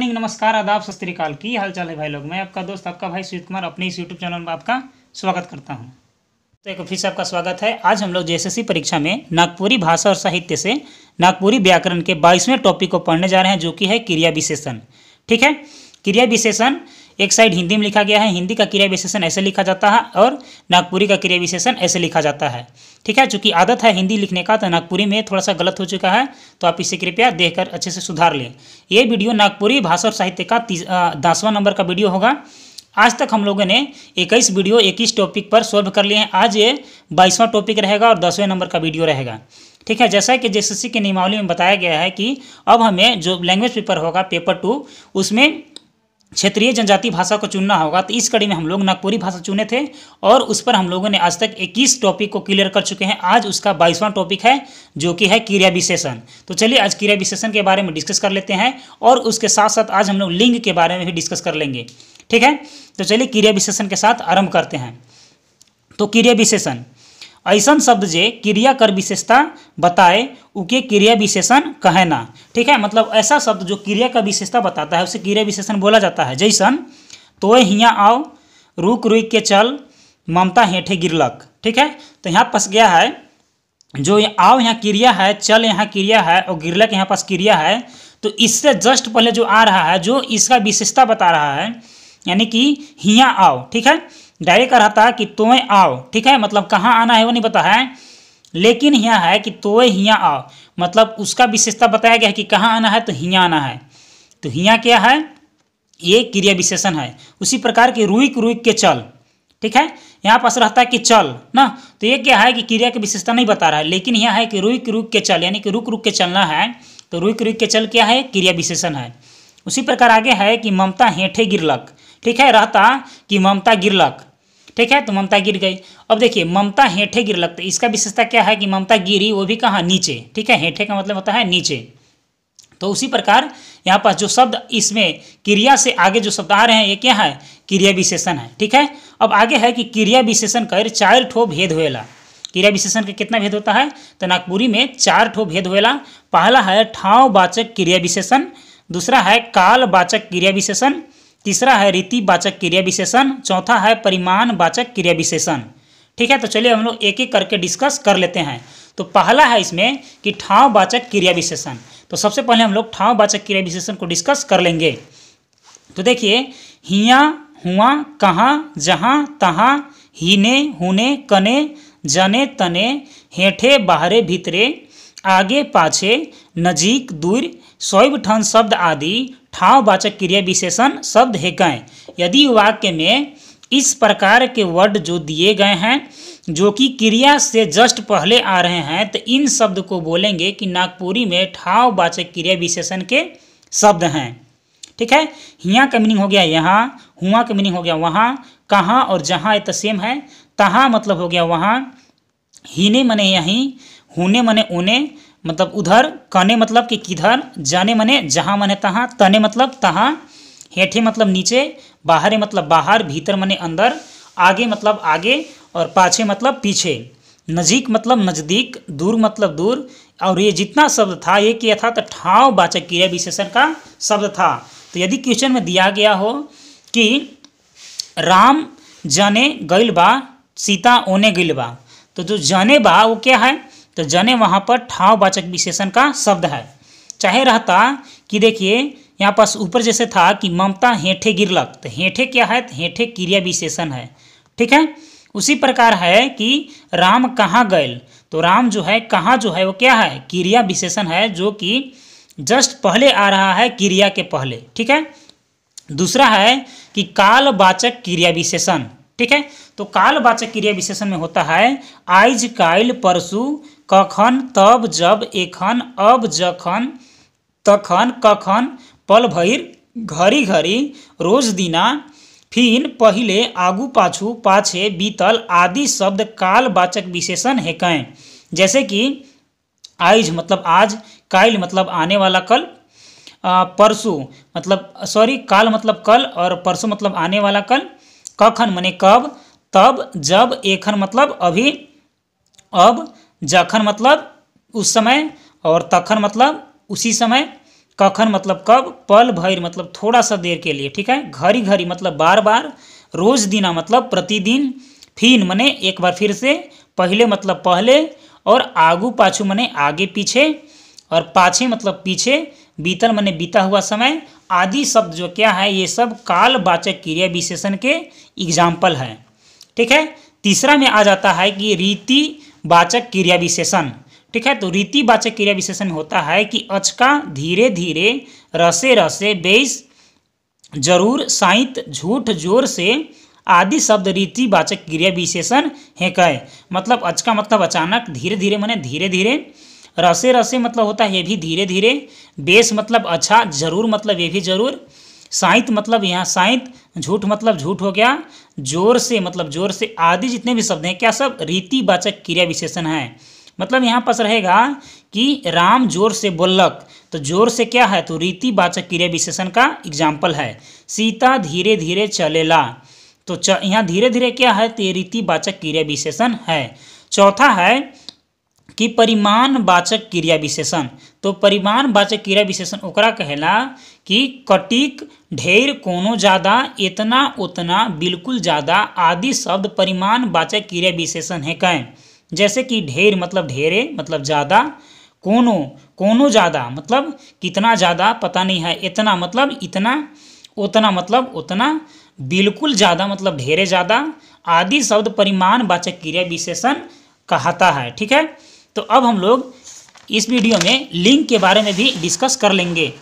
morning नमस्कार आदाब सत की हाल चाल है भाई लोग मैं आपका दोस्त आपका भाई सुजीत कुमार अपने इस यूट्यूब चैनल में आपका स्वागत करता हूँ तो एक फिर से आपका स्वागत है आज हम लोग जेएसएससी परीक्षा में नागपुरी भाषा और साहित्य से नागपुरी व्याकरण के बाईसवें टॉपिक को पढ़ने जा रहे हैं जो कि है क्रिया विशेषण ठीक है क्रिया विशेषण एक साइड हिंदी में लिखा गया है हिंदी का क्रिया विशेषण ऐसे लिखा जाता है और नागपुरी का क्रिया विशेषण ऐसे लिखा जाता है ठीक है चूंकि आदत है हिंदी लिखने का तो नागपुरी में थोड़ा सा गलत हो चुका है तो आप इसे कृपया देखकर अच्छे से सुधार लें ये वीडियो नागपुरी भाषा और साहित्य का दसवां नंबर का वीडियो होगा आज तक हम लोगों ने इक्कीस वीडियो इक्कीस टॉपिक पर सॉल्व कर लिए हैं आज ये बाईसवां टॉपिक रहेगा और दसवें नंबर का वीडियो रहेगा ठीक है जैसा कि जे के नियमावली में बताया गया है कि अब हमें जो लैंग्वेज पेपर होगा पेपर टू उसमें क्षेत्रीय जनजाति भाषा को चुनना होगा तो इस कड़ी में हम लोग नागपुरी भाषा चुने थे और उस पर हम लोगों ने आज तक 21 टॉपिक को क्लियर कर चुके हैं आज उसका बाईसवां टॉपिक है जो कि है क्रिया विशेषण तो चलिए आज क्रिया विशेषण के बारे में डिस्कस कर लेते हैं और उसके साथ साथ आज हम लोग लिंग के बारे में भी डिस्कस कर लेंगे ठीक है तो चलिए क्रिया विशेषण के साथ आरम्भ करते हैं तो क्रिया विशेषण ऐसा शब्द जे क्रिया कर विशेषता बताए उके क्रिया विशेषण कहना ठीक है मतलब ऐसा शब्द जो क्रिया का विशेषता बताता है उसे क्रिया विशेषण बोला जाता है जैसन तो हियाँ आओ रुक रुक के चल ममता हेठे गिरलक ठीक है तो यहाँ पास गया है जो आओ यहाँ क्रिया है चल यहाँ क्रिया है और गिरलक यहाँ पास क्रिया है तो इससे जस्ट पहले जो आ रहा है जो इसका विशेषता बता रहा है यानी कि हियाँ आओ ठीक है डायरेक्ट रहा था कि तोय आओ ठीक है मतलब कहाँ आना है वो नहीं बता है लेकिन यहाँ है कि तोय हिया आओ मतलब उसका विशेषता बताया गया है कि कहाँ आना है तो हिया आना है तो हिया क्या है ये क्रिया विशेषण है उसी प्रकार के रुक रुक के चल ठीक है यहाँ पास रहता है कि चल ना तो ये क्या है कि क्रिया की विशेषता नहीं बता रहा है लेकिन यहाँ है कि रुक रुक के चल यानी कि रुक रुक के चलना है तो रुक रुक के चल क्या है क्रिया विशेषण है उसी प्रकार आगे है कि ममता हेठे गिरलक ठीक है रहता कि ममता गिरलक ठीक है तो ममता गिर गई अब देखिए ममता हेठे गिर लगते इसका विशेषता क्या है कि ममता गिरी वो भी कहाँ नीचे ठीक है हेठे का मतलब होता है नीचे तो उसी प्रकार यहाँ पास जो शब्द इसमें क्रिया से आगे जो शब्द आ रहे हैं ये क्या है क्रिया विशेषण है ठीक है अब आगे है कि क्रिया विशेषण कर चार ठो भेद होएला क्रिया विशेषण का कितना भेद होता है तो नागपुरी में चार ठो भेद होएला पहला है ठाव वाचक क्रिया विशेषण दूसरा है काल वाचक क्रिया विशेषण तीसरा है रीति वाचक क्रिया विशेषण चौथा है वाचक क्रिया विशेषण ठीक है तो चलिए हम लोग एक एक करके डिस्कस कर लेते हैं तो पहला है इसमें कि ठाव वाचक क्रिया विशेषण तो सबसे पहले हम लोग ठाव वाचक क्रिया विशेषण को डिस्कस कर लेंगे तो देखिए हिया हुआ कहाँ जहाँ तहाँ हीने हुने कने जने तने हेठे बाहरे भीतरे आगे पाछे नजीक दूर स्वयं ठन शब्द आदि ठाव वाचक क्रिया विशेषण शब्द है गए यदि वाक्य में इस प्रकार के वर्ड जो दिए गए हैं जो कि क्रिया से जस्ट पहले आ रहे हैं तो इन शब्द को बोलेंगे कि नागपुरी में ठाव वाचक क्रिया विशेषण के शब्द हैं ठीक है हियाँ का मीनिंग हो गया यहाँ हुआ का मीनिंग हो गया वहाँ कहाँ और जहाँ ये तो सेम है तहाँ मतलब हो गया वहाँ हीने मने यहीं होने मने उने मतलब उधर कने मतलब कि किधर जाने मने जहाँ मने तहाँ तने मतलब तहाँ हेठे मतलब नीचे बाहरे मतलब बाहर भीतर मने अंदर आगे मतलब आगे और पाछे मतलब पीछे नजीक मतलब नज़दीक दूर मतलब दूर और ये जितना शब्द था ये किया था तो ठाव बाचक क्रिया विशेषण का शब्द था तो यदि क्वेश्चन में दिया गया हो कि राम जाने गिल बा सीता ओने गिल बा तो जो जाने बा वो क्या है तो जने वहाँ पर ठाववाचक विशेषण का शब्द है चाहे रहता कि देखिए यहाँ पास ऊपर जैसे था कि ममता हेठे गिरलक तो हेठे क्या है तो हेठे क्रिया विशेषण है ठीक है उसी प्रकार है कि राम कहाँ गए तो राम जो है कहाँ जो है वो क्या है क्रिया विशेषण है जो कि जस्ट पहले आ रहा है क्रिया के पहले ठीक है दूसरा है कि कालवाचक क्रिया विशेषण ठीक है तो कालवाचक क्रिया विशेषण में होता है आइज काइल परसु कखन तब जब एखन अब जखन तखन कखन पल भर घड़ी घड़ी रोज दिना फिन पहले आगू पाछू पाछे बीतल आदि शब्द कालवाचक विशेषण हेकें जैसे कि आइज मतलब आज काल मतलब आने वाला कल परसों मतलब सॉरी काल मतलब कल और परसों मतलब आने वाला कल कखन मने कब तब जब एखन मतलब अभी अब जखन मतलब उस समय और तखन मतलब उसी समय कखन मतलब कब पल भर मतलब थोड़ा सा देर के लिए ठीक है घड़ी घड़ी मतलब बार बार रोज दिना मतलब प्रतिदिन फिन मने एक बार फिर से पहले मतलब पहले और आगू पाछू मने आगे पीछे और पाछे मतलब पीछे बीतल मने बीता हुआ समय आदि शब्द जो क्या है ये सब कालवाचक क्रिया विशेषण के एग्जाम्पल है ठीक है तीसरा में आ जाता है कि रीति वाचक क्रिया विशेषण ठीक है तो रीति वाचक क्रिया विशेषण होता है कि अचका धीरे धीरे रसे रसे बेस जरूर साइंत झूठ जोर से आदि शब्द रीतिवाचक क्रिया विशेषण है कह मतलब अचका मतलब अचानक धीरे धीरे मैंने धीरे धीरे रसे रसे मतलब होता है ये भी धीरे धीरे बेस मतलब अच्छा जरूर मतलब ये भी जरूर साहित मतलब यहाँ साहित झूठ मतलब झूठ हो गया जोर से मतलब जोर से आदि जितने भी शब्द हैं क्या सब रीतिवाचक क्रिया विशेषण है मतलब यहाँ पास रहेगा कि राम जोर से बोलक तो जोर से क्या है तो रीतिवाचक क्रिया विशेषण का एग्जाम्पल है सीता धीरे धीरे चलेला तो च यहाँ धीरे धीरे क्या है तो रीतिवाचक क्रिया विशेषण है चौथा है कि परिमाण वाचक क्रिया विशेषण तो परिमाण वाचक क्रिया विशेषण ओकरा कहला कि कटिक ढेर कोनो ज़्यादा इतना उतना बिल्कुल ज़्यादा आदि शब्द परिमाण वाचक क्रिया विशेषण है कैं जैसे कि ढेर मतलब ढेरे मतलब ज़्यादा कोनो कोनो ज़्यादा मतलब कितना ज़्यादा पता नहीं है इतना मतलब इतना उतना मतलब उतना बिल्कुल ज़्यादा मतलब ढेरे ज़्यादा आदि शब्द परिमाण वाचक क्रिया विशेषण कहता है ठीक है तो अब हम लोग इस वीडियो में लिंग के बारे में भी डिस्कस कर लेंगे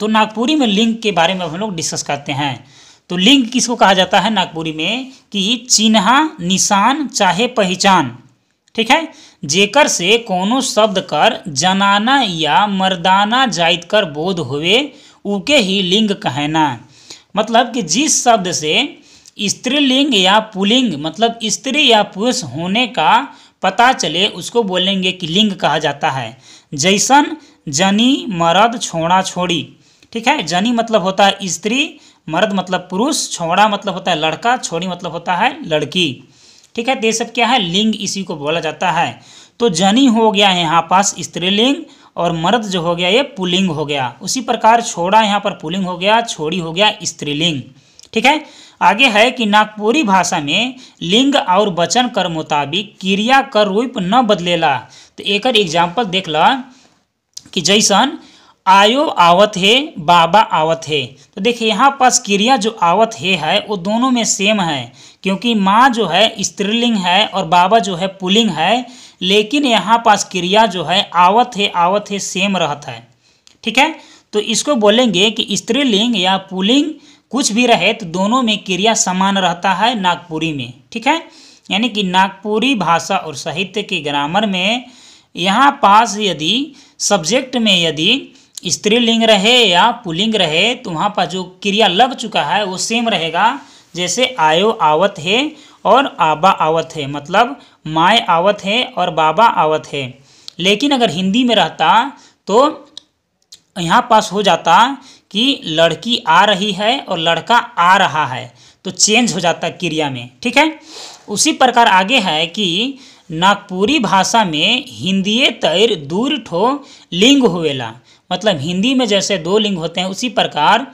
तो नागपुरी में लिंग के बारे में हम लोग डिस्कस करते हैं तो लिंग किसको कहा जाता है नागपुरी में कि चिन्ह निशान चाहे पहचान ठीक है जेकर से कोनो शब्द कर जनाना या मर्दाना जाइत कर बोध हुए उके ही लिंग कहना मतलब कि जिस शब्द से स्त्रीलिंग या पुलिंग मतलब स्त्री या पुरुष होने का पता चले उसको बोलेंगे कि लिंग कहा जाता है जैसन जनी मर्द छोड़ा छोड़ी ठीक है जनी मतलब होता है स्त्री मर्द मतलब पुरुष छोड़ा मतलब होता है लड़का छोड़ी मतलब होता है लड़की ठीक है तो ये सब क्या है लिंग इसी को बोला जाता है तो जनी हो गया यहाँ पास स्त्रीलिंग और मर्द जो हो गया ये पुलिंग हो गया उसी प्रकार छोड़ा यहाँ पर पुलिंग हो गया छोड़ी हो गया स्त्रीलिंग ठीक है आगे है कि नागपुरी भाषा में लिंग और वचन कर मुताबिक क्रिया कर रूप न बदलेला तो एक एग्जाम्पल देख ला कि जैसन आयो आवत है बाबा आवत है तो देखिए यहाँ पास क्रिया जो आवत है है वो दोनों में सेम है क्योंकि माँ जो है स्त्रीलिंग है और बाबा जो है पुलिंग है लेकिन यहाँ पास क्रिया जो है आवत है आवत है सेम रहता है ठीक है तो इसको बोलेंगे कि स्त्रीलिंग या पुलिंग कुछ भी रहे तो दोनों में क्रिया समान रहता है नागपुरी में ठीक है यानी कि नागपुरी भाषा और साहित्य के ग्रामर में यहाँ पास यदि सब्जेक्ट में यदि स्त्रीलिंग रहे या पुलिंग रहे तो वहाँ पर जो क्रिया लग चुका है वो सेम रहेगा जैसे आयो आवत है और आबा आवत है मतलब माए आवत है और बाबा आवत है लेकिन अगर हिंदी में रहता तो यहाँ पास हो जाता कि लड़की आ रही है और लड़का आ रहा है तो चेंज हो जाता क्रिया में ठीक है उसी प्रकार आगे है कि नागपुरी भाषा में हिंदी तैर दूर ठो लिंग हुएला मतलब हिंदी में जैसे दो लिंग होते हैं उसी प्रकार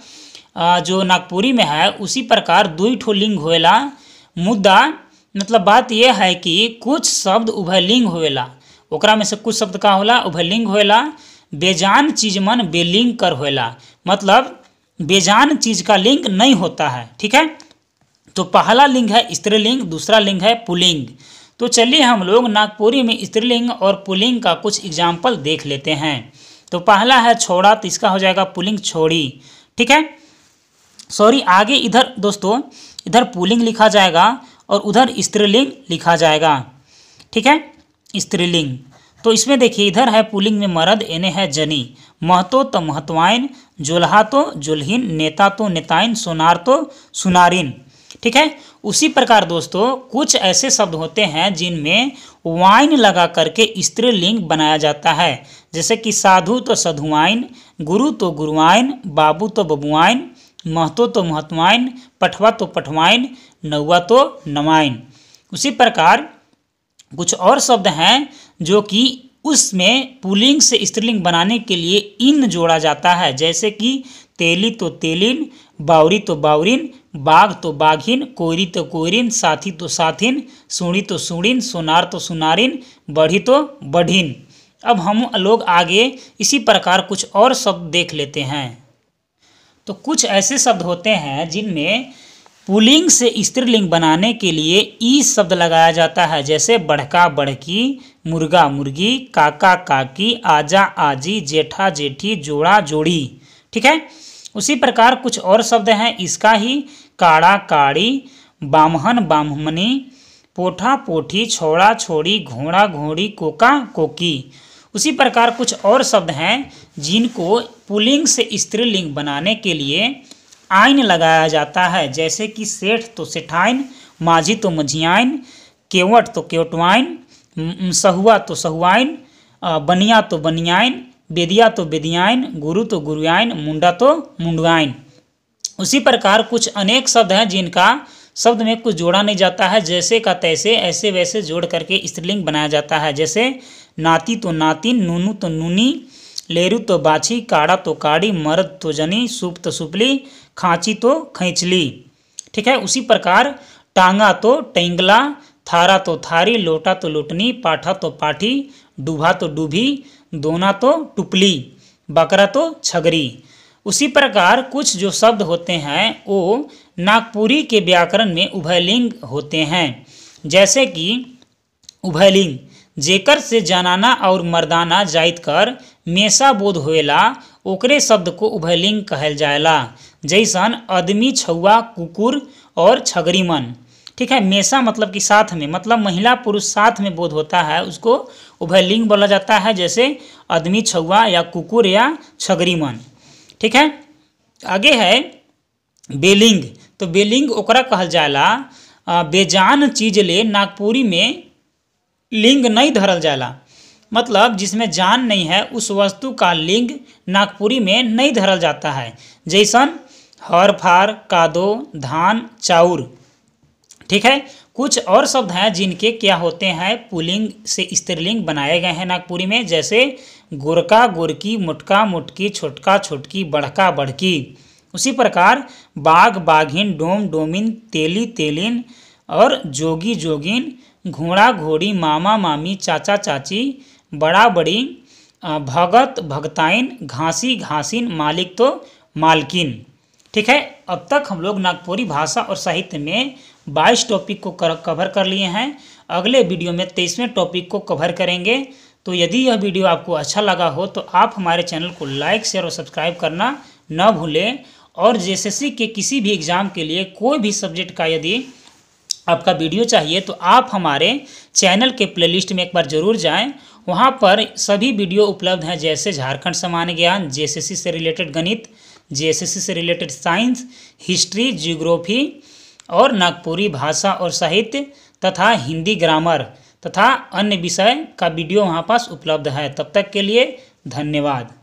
जो नागपुरी में है उसी प्रकार दुई ठो लिंग हुएला मुद्दा मतलब बात यह है कि कुछ शब्द उभयलिंग हुएला ओकरा में से कुछ शब्द का होला उभयलिंग होएला बेजान चीज मन बेलिंग कर होला मतलब बेजान चीज का लिंग नहीं होता है ठीक है तो पहला लिंग है स्त्रीलिंग दूसरा लिंग है पुलिंग तो चलिए हम लोग नागपुरी में स्त्रीलिंग और पुलिंग का कुछ एग्जाम्पल देख लेते हैं तो पहला है छोड़ा तो इसका हो जाएगा पुलिंग छोड़ी ठीक है सॉरी आगे इधर दोस्तों इधर पुलिंग लिखा जाएगा और उधर स्त्रीलिंग लिखा जाएगा ठीक है स्त्रीलिंग तो इसमें देखिए इधर है पुलिंग में मर्द एने है जनी महतो तो महत्वाइन जुल्हा तो जुल्हीन नेता तो नेताइन सोनार तो सुनारिन ठीक है उसी प्रकार दोस्तों कुछ ऐसे शब्द होते हैं जिनमें वाइन लगा करके स्त्रीलिंग बनाया जाता है जैसे कि साधु तो साधुआइन गुरु तो गुरुआइन बाबू तो बबुआइन महतो तो महत्वाइन पठवा तो पठवाइन नौवा तो नवाइन उसी प्रकार कुछ और शब्द हैं जो कि उसमें पुलिंग से स्त्रीलिंग बनाने के लिए इन जोड़ा जाता है जैसे कि तेली तो तेलिन बावरी तो बावरिन बाघ तो बाघिन कोरी तो कोरिन साथी तो साथिन सुणी तो सुणिन सुनार तो सुनारिन बढ़ी तो बढ़िन अब हम लोग आगे इसी प्रकार कुछ और शब्द देख लेते हैं तो कुछ ऐसे शब्द होते हैं जिनमें पुलिंग से स्त्रीलिंग बनाने के लिए ई शब्द लगाया जाता है जैसे बढ़का बढ़की मुर्गा मुर्गी काका काकी आजा आजी जेठा जेठी जोड़ा जोड़ी ठीक है उसी प्रकार कुछ और शब्द हैं इसका ही काड़ा काड़ी बामहन बामहनी पोठा पोठी छोड़ा छोड़ी घोड़ा घोड़ी कोका कोकी उसी प्रकार कुछ और शब्द हैं जिनको पुलिंग से स्त्रीलिंग बनाने के लिए आइन लगाया जाता है जैसे कि सेठ तो सेठाइन माझी तो मझियाइन केवट तो केवटवाइन सहुआ तो सहुआइन बनिया तो बनियाइन बेदिया तो बेदियाइन गुरु तो गुरुआइन मुंडा तो मुंडवाइन उसी प्रकार कुछ अनेक शब्द हैं जिनका शब्द में कुछ जोड़ा नहीं जाता है जैसे का तैसे ऐसे वैसे जोड़ करके स्त्रीलिंग बनाया जाता है जैसे नाती तो नातिन नूनू तो नूनी लेरू तो बाछी काड़ा तो काड़ी मर्द तो जनी सूप तो सुपली खाँची तो खैचली ठीक है उसी प्रकार टांगा तो टेंगला थारा तो थारी लोटा तो लोटनी पाठा तो पाठी डूबा तो डूबी दोना तो टुपली बकरा तो छगरी उसी प्रकार कुछ जो शब्द होते हैं वो नागपुरी के व्याकरण में उभयलिंग होते हैं जैसे कि उभयलिंग जेकर से जनाना और मर्दाना जाइत कर मेसा बोध होएला ओकरे शब्द को उभयलिंग कहल जाएला जैसन आदमी छुआ कुकुर और छगरी मन ठीक है मेसा मतलब कि साथ में मतलब महिला पुरुष साथ में बोध होता है उसको उभयलिंग बोला जाता है जैसे आदमी छुआ या कुकुर या छगरीमन ठीक है आगे है बेलिंग तो बेलिंग ओकरा कहल जाला बेजान चीज ले नागपुरी में लिंग नहीं धरल जाला मतलब जिसमें जान नहीं है उस वस्तु का लिंग नागपुरी में नहीं धरल जाता है जैसन हर फार कादो धान चाउर ठीक है कुछ और शब्द हैं जिनके क्या होते हैं पुलिंग से स्त्रीलिंग बनाए गए हैं नागपुरी में जैसे गोरका गोरकी मुटका मुटकी छोटका छोटकी बढ़का बढ़की उसी प्रकार बाघ बाघिन डोम डोमिन तेली तेलिन और जोगी जोगिन घोड़ा घोड़ी मामा मामी चाचा चाची बड़ा बड़ी भगत भगताइन घासी घासिन मालिक तो मालकिन ठीक है अब तक हम लोग नागपुरी भाषा और साहित्य में बाईस टॉपिक को कवर कर लिए हैं अगले वीडियो में तेईसवें टॉपिक को कवर करेंगे तो यदि यह वीडियो आपको अच्छा लगा हो तो आप हमारे चैनल को लाइक शेयर और सब्सक्राइब करना न भूलें और जे के किसी भी एग्ज़ाम के लिए कोई भी सब्जेक्ट का यदि आपका वीडियो चाहिए तो आप हमारे चैनल के प्लेलिस्ट में एक बार ज़रूर जाएं वहाँ पर सभी वीडियो उपलब्ध हैं जैसे झारखंड सामान्य ज्ञान जे से रिलेटेड गणित जे से रिलेटेड साइंस हिस्ट्री जियोग्राफी और नागपुरी भाषा और साहित्य तथा हिंदी ग्रामर तथा अन्य विषय का वीडियो वहाँ पास उपलब्ध है तब तक के लिए धन्यवाद